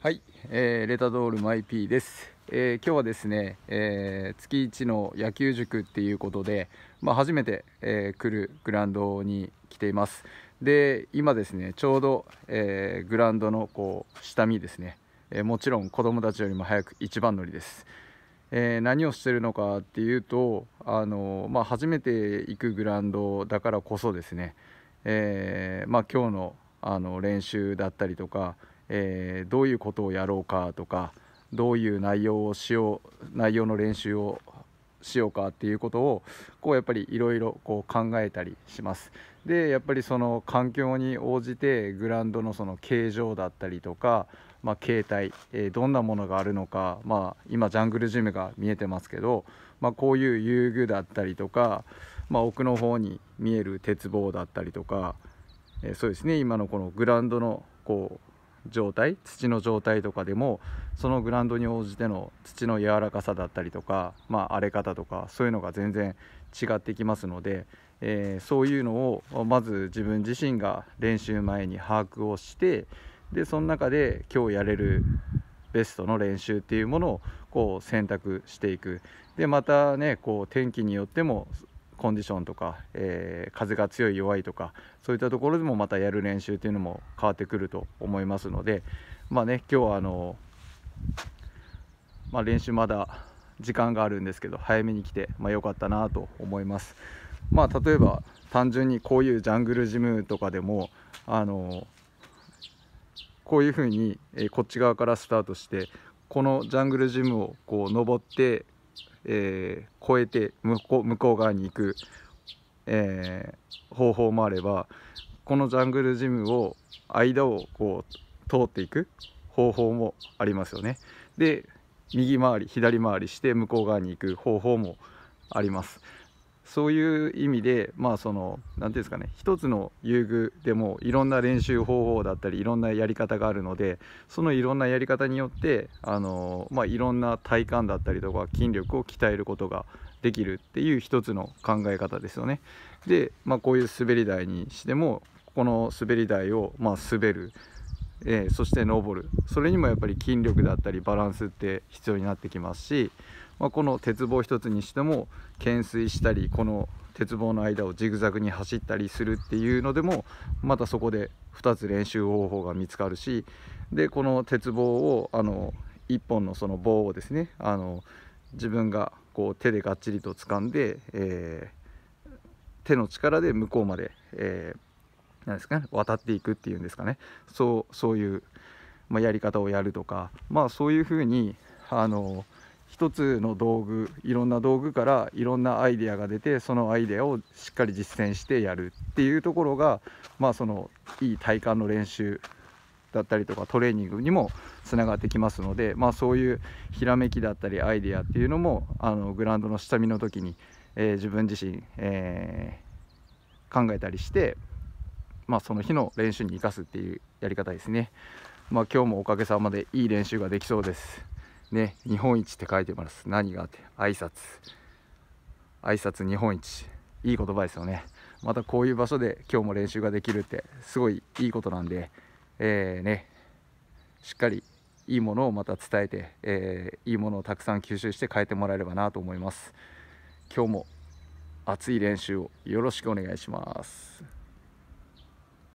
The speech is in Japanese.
はい、えー、レタドールマイピーです、えー、今日はですね、えー、月一の野球塾っていうことで、まあ、初めて、えー、来るグラウンドに来ていますで今ですねちょうど、えグラウンドのこう下見ですね、えもちろん子供たちよりも早く一番乗りです、え何をしてるのかっていうとあの、まあ、初めて行くグラウンドだからこそですね、えまあ、今日のあの練習だったりとかえー、どういうことをやろうかとかどういう内容をしよう内容の練習をしようかっていうことをこうやっぱりいろいろ考えたりしますでやっぱりその環境に応じてグラウンドのその形状だったりとか、まあ、形態、えー、どんなものがあるのか、まあ、今ジャングルジムが見えてますけど、まあ、こういう遊具だったりとか、まあ、奥の方に見える鉄棒だったりとか、えー、そうですね今のこのグラウンドのこう状態土の状態とかでもそのグラウンドに応じての土の柔らかさだったりとか、まあ、荒れ方とかそういうのが全然違ってきますので、えー、そういうのをまず自分自身が練習前に把握をしてでその中で今日やれるベストの練習っていうものをこう選択していくでまたねこう天気によってもコンディションとか、えー、風が強い弱いとかそういったところでもまたやる練習というのも変わってくると思いますのでまあね今日はあの、まあ、練習まだ時間があるんですけど早めに来て、まあ、よかったなと思います。まあ、例えば単純にこういうジャングルジムとかでもあのこういうふうに、えこっち側からスタートしてこのジャングルジムをこう登ってえー、越えて向こ向こう側に行く、えー、方法もあればこのジャングルジムを間をこう通っていく方法もありますよね。で右回り左回りして向こう側に行く方法もあります。そういう意味でまあその何ていうんですかね一つの遊具でもいろんな練習方法だったりいろんなやり方があるのでそのいろんなやり方によってあの、まあ、いろんな体幹だったりとか筋力を鍛えることができるっていう一つの考え方ですよね。で、まあ、こういう滑り台にしてもこの滑り台をまあ滑るえー、そして登るそれにもやっぱり筋力だったりバランスって必要になってきますし、まあ、この鉄棒一つにしても懸垂したりこの鉄棒の間をジグザグに走ったりするっていうのでもまたそこで2つ練習方法が見つかるしでこの鉄棒をあの1本のその棒をですねあの自分がこう手でがっちりと掴んで、えー、手の力で向こうまで、えー、何ですかね渡っていくっていうんですかねそうそういう、まあ、やり方をやるとかまあそういうふうにあの一つの道具いろんな道具からいろんなアイデアが出てそのアイデアをしっかり実践してやるっていうところがまあそのいい体幹の練習だったりとかトレーニングにもつながってきますので、まあ、そういうひらめきだったりアイデアっていうのもあのグラウンドの下見の時に、えー、自分自身、えー、考えたりして、まあ、その日の練習に生かすっていうやり方ですね。まあ、今日もおかげさまでいい練習ができそうです。ね、日本一って書いてます。何があって挨拶。挨拶日本一。いい言葉ですよね。またこういう場所で今日も練習ができるってすごいいいことなんで、えー、ね、しっかりいいものをまた伝えて、えー、いいものをたくさん吸収して変えてもらえればなと思います。今日も熱い練習をよろしくお願いします。